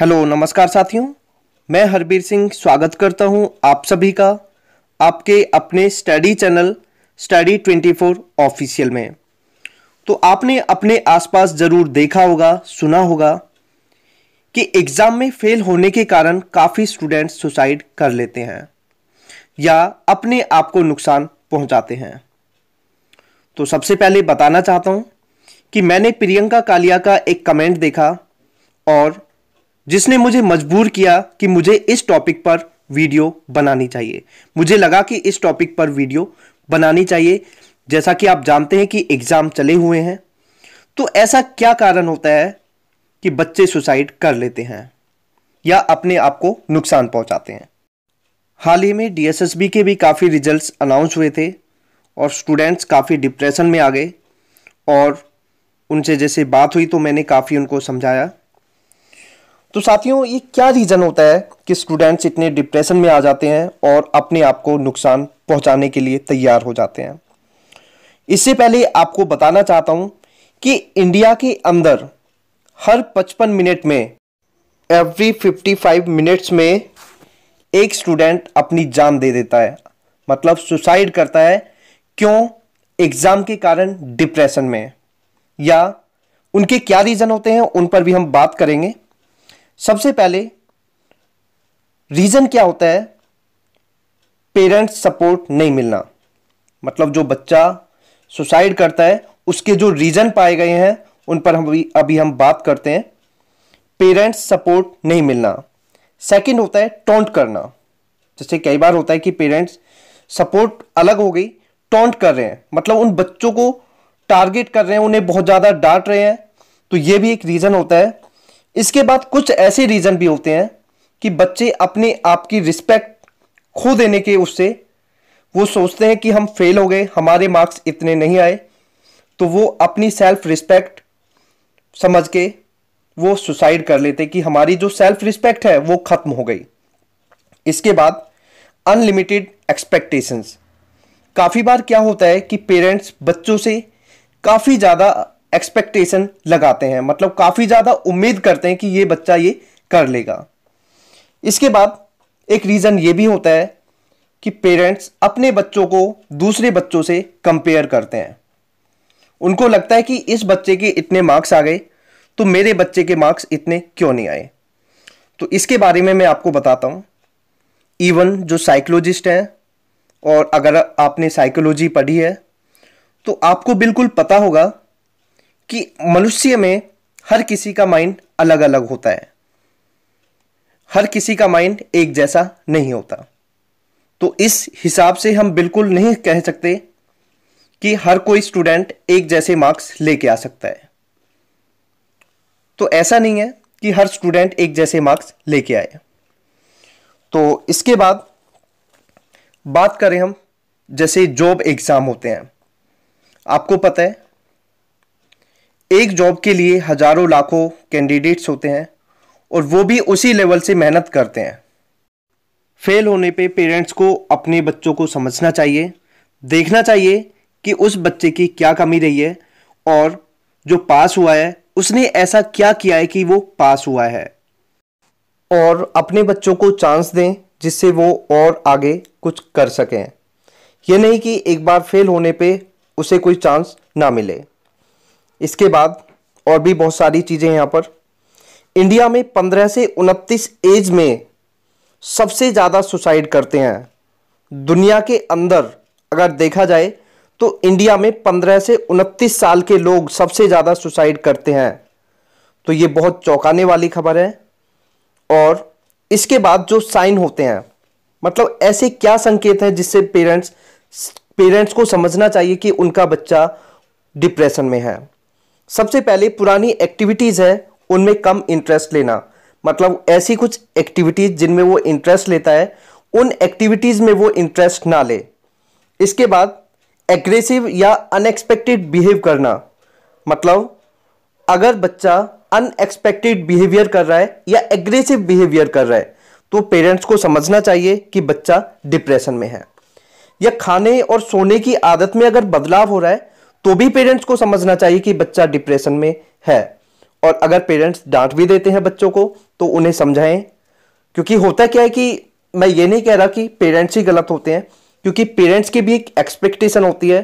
hello नमस्कार साथियों मैं हरबीर सिंह स्वागत करता हूं आप सभी का आपके अपने स्टडी चैनल स्टडी 24 ऑफिशियल में तो आपने अपने आसपास ज़रूर देखा होगा सुना होगा कि एग्ज़ाम में फेल होने के कारण काफ़ी स्टूडेंट्स सुसाइड कर लेते हैं या अपने आप को नुकसान पहुंचाते हैं तो सबसे पहले बताना चाहता हूं कि मैंने प्रियंका कालिया का एक कमेंट देखा और जिसने मुझे मजबूर किया कि मुझे इस टॉपिक पर वीडियो बनानी चाहिए मुझे लगा कि इस टॉपिक पर वीडियो बनानी चाहिए जैसा कि आप जानते हैं कि एग्ज़ाम चले हुए हैं तो ऐसा क्या कारण होता है कि बच्चे सुसाइड कर लेते हैं या अपने आप को नुकसान पहुंचाते हैं हाल ही में डीएसएसबी के भी काफ़ी रिजल्ट्स अनाउंस हुए थे और स्टूडेंट्स काफ़ी डिप्रेशन में आ गए और उनसे जैसे बात हुई तो मैंने काफ़ी उनको समझाया तो साथियों ये क्या रीज़न होता है कि स्टूडेंट्स इतने डिप्रेशन में आ जाते हैं और अपने आप को नुकसान पहुंचाने के लिए तैयार हो जाते हैं इससे पहले आपको बताना चाहता हूं कि इंडिया के अंदर हर 55 मिनट में एवरी 55 मिनट्स में एक स्टूडेंट अपनी जान दे देता है मतलब सुसाइड करता है क्यों एग्ज़ाम के कारण डिप्रेशन में या उनके क्या रीज़न होते हैं उन पर भी हम बात करेंगे सबसे पहले रीज़न क्या होता है पेरेंट्स सपोर्ट नहीं मिलना मतलब जो बच्चा सुसाइड करता है उसके जो रीज़न पाए गए हैं उन पर हम अभी अभी हम बात करते हैं पेरेंट्स सपोर्ट नहीं मिलना सेकंड होता है टोंट करना जैसे कई बार होता है कि पेरेंट्स सपोर्ट अलग हो गई टोंट कर रहे हैं मतलब उन बच्चों को टारगेट कर रहे हैं उन्हें बहुत ज़्यादा डांट रहे हैं तो ये भी एक रीज़न होता है इसके बाद कुछ ऐसे रीज़न भी होते हैं कि बच्चे अपने आप की रिस्पेक्ट खो देने के उससे वो सोचते हैं कि हम फेल हो गए हमारे मार्क्स इतने नहीं आए तो वो अपनी सेल्फ रिस्पेक्ट समझ के वो सुसाइड कर लेते कि हमारी जो सेल्फ रिस्पेक्ट है वो ख़त्म हो गई इसके बाद अनलिमिटेड एक्सपेक्टेशंस काफ़ी बार क्या होता है कि पेरेंट्स बच्चों से काफ़ी ज़्यादा एक्सपेक्टेशन लगाते हैं मतलब काफ़ी ज़्यादा उम्मीद करते हैं कि ये बच्चा ये कर लेगा इसके बाद एक रीज़न ये भी होता है कि पेरेंट्स अपने बच्चों को दूसरे बच्चों से कंपेयर करते हैं उनको लगता है कि इस बच्चे के इतने मार्क्स आ गए तो मेरे बच्चे के मार्क्स इतने क्यों नहीं आए तो इसके बारे में मैं आपको बताता हूँ इवन जो साइकोलॉजिस्ट हैं और अगर आपने साइकोलॉजी पढ़ी है तो आपको बिल्कुल पता होगा कि मनुष्य में हर किसी का माइंड अलग अलग होता है हर किसी का माइंड एक जैसा नहीं होता तो इस हिसाब से हम बिल्कुल नहीं कह सकते कि हर कोई स्टूडेंट एक जैसे मार्क्स लेके आ सकता है तो ऐसा नहीं है कि हर स्टूडेंट एक जैसे मार्क्स लेके आए तो इसके बाद बात करें हम जैसे जॉब एग्ज़ाम होते हैं आपको पता है एक जॉब के लिए हजारों लाखों कैंडिडेट्स होते हैं और वो भी उसी लेवल से मेहनत करते हैं फेल होने पे पेरेंट्स को अपने बच्चों को समझना चाहिए देखना चाहिए कि उस बच्चे की क्या कमी रही है और जो पास हुआ है उसने ऐसा क्या किया है कि वो पास हुआ है और अपने बच्चों को चांस दें जिससे वो और आगे कुछ कर सकें यह नहीं कि एक बार फेल होने पे उसे कोई चांस ना मिले इसके बाद और भी बहुत सारी चीज़ें यहाँ पर इंडिया में पंद्रह से उनतीस एज में सबसे ज़्यादा सुसाइड करते हैं दुनिया के अंदर अगर देखा जाए तो इंडिया में पंद्रह से उनतीस साल के लोग सबसे ज़्यादा सुसाइड करते हैं तो ये बहुत चौंकाने वाली खबर है और इसके बाद जो साइन होते हैं मतलब ऐसे क्या संकेत हैं जिससे पेरेंट्स पेरेंट्स को समझना चाहिए कि उनका बच्चा डिप्रेशन में है सबसे पहले पुरानी एक्टिविटीज़ है उनमें कम इंटरेस्ट लेना मतलब ऐसी कुछ एक्टिविटीज़ जिनमें वो इंटरेस्ट लेता है उन एक्टिविटीज़ में वो इंटरेस्ट ना ले इसके बाद एग्रेसिव या अनएक्सपेक्टेड बिहेव करना मतलब अगर बच्चा अनएक्सपेक्टेड बिहेवियर कर रहा है या एग्रेसिव बिहेवियर कर रहा है तो पेरेंट्स को समझना चाहिए कि बच्चा डिप्रेशन में है या खाने और सोने की आदत में अगर बदलाव हो रहा है तो भी पेरेंट्स को समझना चाहिए कि बच्चा डिप्रेशन में है और अगर पेरेंट्स डांट भी देते हैं बच्चों को तो उन्हें समझाएं क्योंकि होता क्या है कि मैं ये नहीं कह रहा कि पेरेंट्स ही गलत होते हैं क्योंकि पेरेंट्स की भी एक एक्सपेक्टेशन होती है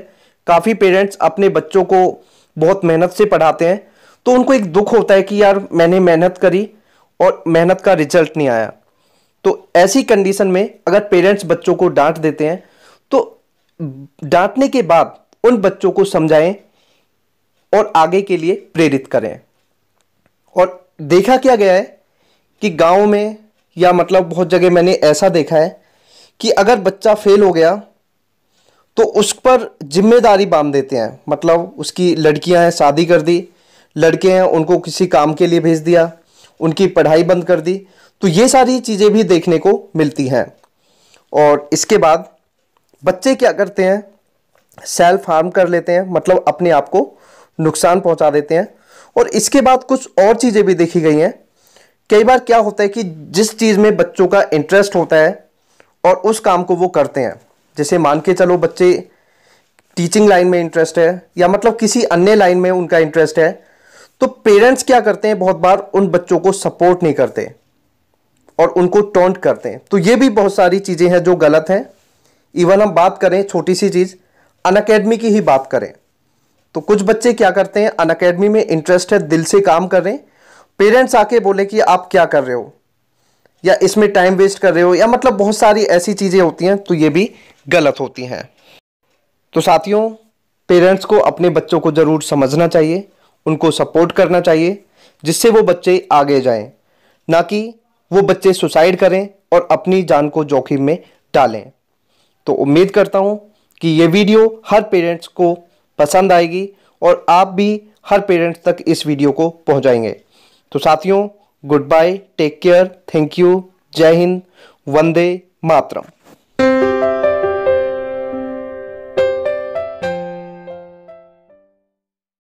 काफ़ी पेरेंट्स अपने बच्चों को बहुत मेहनत से पढ़ाते हैं तो उनको एक दुख होता है कि यार मैंने मेहनत करी और मेहनत का रिजल्ट नहीं आया तो ऐसी कंडीशन में अगर पेरेंट्स बच्चों को डांट देते हैं तो डांटने के बाद उन बच्चों को समझाएं और आगे के लिए प्रेरित करें और देखा क्या गया है कि गांव में या मतलब बहुत जगह मैंने ऐसा देखा है कि अगर बच्चा फेल हो गया तो उस पर जिम्मेदारी बांध देते हैं मतलब उसकी लड़कियां हैं शादी कर दी लड़के हैं उनको किसी काम के लिए भेज दिया उनकी पढ़ाई बंद कर दी तो ये सारी चीज़ें भी देखने को मिलती हैं और इसके बाद बच्चे क्या करते हैं सेल्फ हार्म कर लेते हैं मतलब अपने आप को नुकसान पहुंचा देते हैं और इसके बाद कुछ और चीज़ें भी देखी गई हैं कई बार क्या होता है कि जिस चीज़ में बच्चों का इंटरेस्ट होता है और उस काम को वो करते हैं जैसे मान के चलो बच्चे टीचिंग लाइन में इंटरेस्ट है या मतलब किसी अन्य लाइन में उनका इंटरेस्ट है तो पेरेंट्स क्या करते हैं बहुत बार उन बच्चों को सपोर्ट नहीं करते और उनको टोंट करते हैं तो ये भी बहुत सारी चीज़ें हैं जो गलत हैं इवन हम बात करें छोटी सी चीज़ अनकेडमी की ही बात करें तो कुछ बच्चे क्या करते हैं अनकेडमी में इंटरेस्ट है दिल से काम कर रहे हैं पेरेंट्स आके बोले कि आप क्या कर रहे हो या इसमें टाइम वेस्ट कर रहे हो या मतलब बहुत सारी ऐसी चीज़ें होती हैं तो ये भी गलत होती हैं तो साथियों पेरेंट्स को अपने बच्चों को ज़रूर समझना चाहिए उनको सपोर्ट करना चाहिए जिससे वो बच्चे आगे जाएं ना कि वो बच्चे सुसाइड करें और अपनी जान को जोखिम में डालें तो उम्मीद करता हूँ कि ये वीडियो हर पेरेंट्स को पसंद आएगी और आप भी हर पेरेंट्स तक इस वीडियो को पहुंचाएंगे तो साथियों good bye take care thank you जय हिंद वंदे मातरम